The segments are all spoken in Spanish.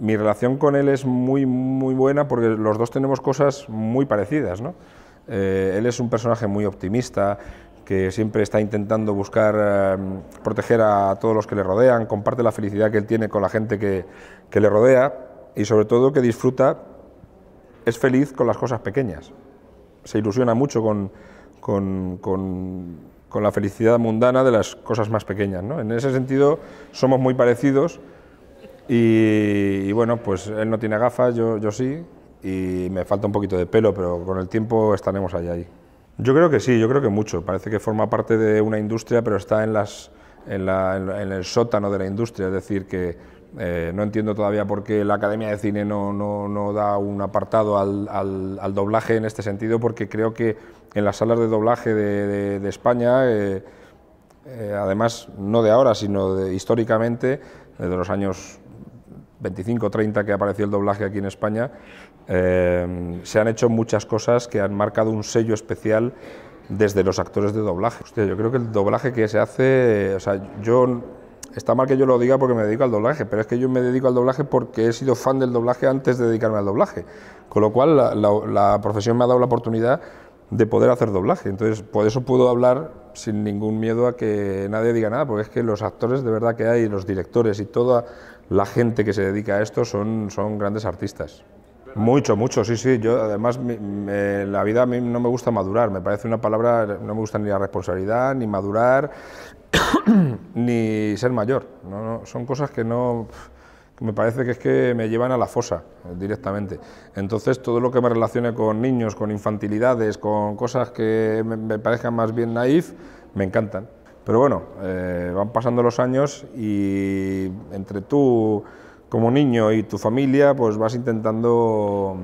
mi relación con él es muy, muy buena porque los dos tenemos cosas muy parecidas. ¿no? Eh, él es un personaje muy optimista, que siempre está intentando buscar em, proteger a todos los que le rodean, comparte la felicidad que él tiene con la gente que, que, le rodea y sobre todo que disfruta, es feliz con las cosas pequeñas. Se ilusiona mucho con, con, con, con la felicidad mundana de las cosas más pequeñas. ¿no? En ese sentido somos muy parecidos. Y, y bueno, pues él no tiene gafas, yo, sí, y me falta un poquito de pelo, pero con el tiempo estaremos allá ahí. Yo creo que sí, yo creo que mucho. Parece que forma parte de una industria, pero está en, las, en, el sótano de la industria. Es decir, que eh, no entiendo todavía por qué la Academia de Cine no, da un apartado al, doblaje en este sentido, porque creo que en las salas de doblaje de, España, eh, eh, además no de ahora, sino de, históricamente, desde los años 25 o 30 que apareció el doblaje aquí en España, eh, se han hecho muchas cosas que han marcado un sello especial desde los actores de doblaje. Hostia, yo creo que el doblaje que se hace, o sea, yo está mal que yo lo diga porque me dedico al doblaje, pero es que yo me dedico al doblaje porque he sido fan del doblaje antes de dedicarme al doblaje. Con lo cual, la, profesión me ha dado la oportunidad de poder hacer doblaje. Entonces, por eso puedo hablar sin ningún miedo a que nadie diga nada, porque es que los actores de verdad que hay, los directores y todo la gente que se dedica a esto son, son grandes artistas. Mucho, mucho, sí, sí. Yo, además, la vida a mí no me gusta madurar. Me parece una palabra, no me gusta ni la responsabilidad, ni madurar, ni ser mayor. No, son cosas que no. me parece que es que me llevan a la fosa eh, directamente. Entonces, todo lo que me relacione con niños, con infantilidades, con cosas que me, parezcan más bien naif, me encantan. Pero bueno, eh, van pasando los años y entre tú como niño y tu familia, pues vas intentando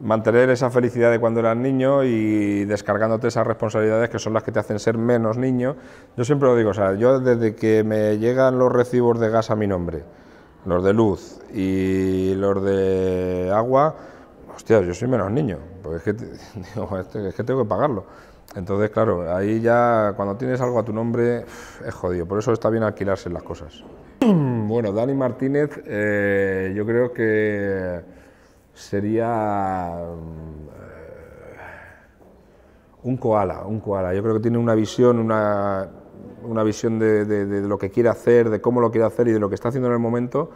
mm, mantener esa felicidad de cuando eras niño y descargándote esas responsabilidades que son las que te hacen ser menos niño. Yo siempre lo digo, o sea, yo desde que me llegan los recibos de gas a mi nombre, los de luz y los de agua, hostia, yo soy menos niño, porque es que, tengo que pagarlo. Entonces, claro, ahí ya cuando tienes algo a tu nombre es jodido, por eso está bien alquilarse las cosas. Bueno, Dani Martínez, eh, yo creo que sería mm, eh, un koala, un koala. Yo creo que tiene una visión, una, visión de, lo que quiere hacer, de cómo lo quiere hacer y de lo que está haciendo en el momento,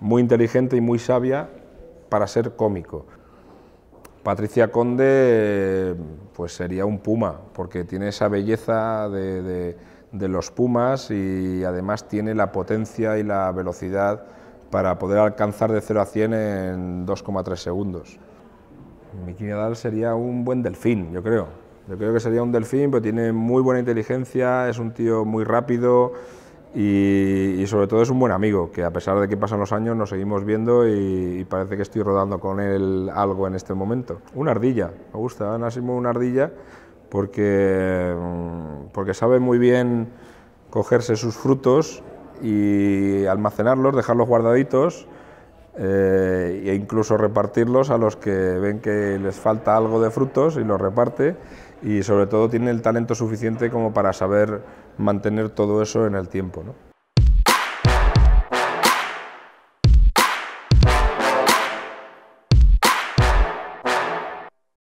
muy inteligente y muy sabia para ser cómico. Patricia Conde pues sería un puma, porque tiene esa belleza de, los pumas y además tiene la potencia y la velocidad para poder alcanzar de 0 a 100 en 2,3 segundos. Mi Nadal sería un buen delfín, yo creo. Yo creo que sería un delfín, pero tiene muy buena inteligencia, es un tío muy rápido, y, sobre todo es un buen amigo, que a pesar de que pasan los años nos seguimos viendo y, parece que estoy rodando con él algo en este momento. Una ardilla, me gusta, una ardilla, mm, porque sabe muy bien cogerse sus frutos y almacenarlos, dejarlos guardaditos eh, e incluso repartirlos a los que ven que les falta algo de frutos y los reparte y sobre todo tiene el talento suficiente como para saber mantener todo eso en el tiempo. ¿no?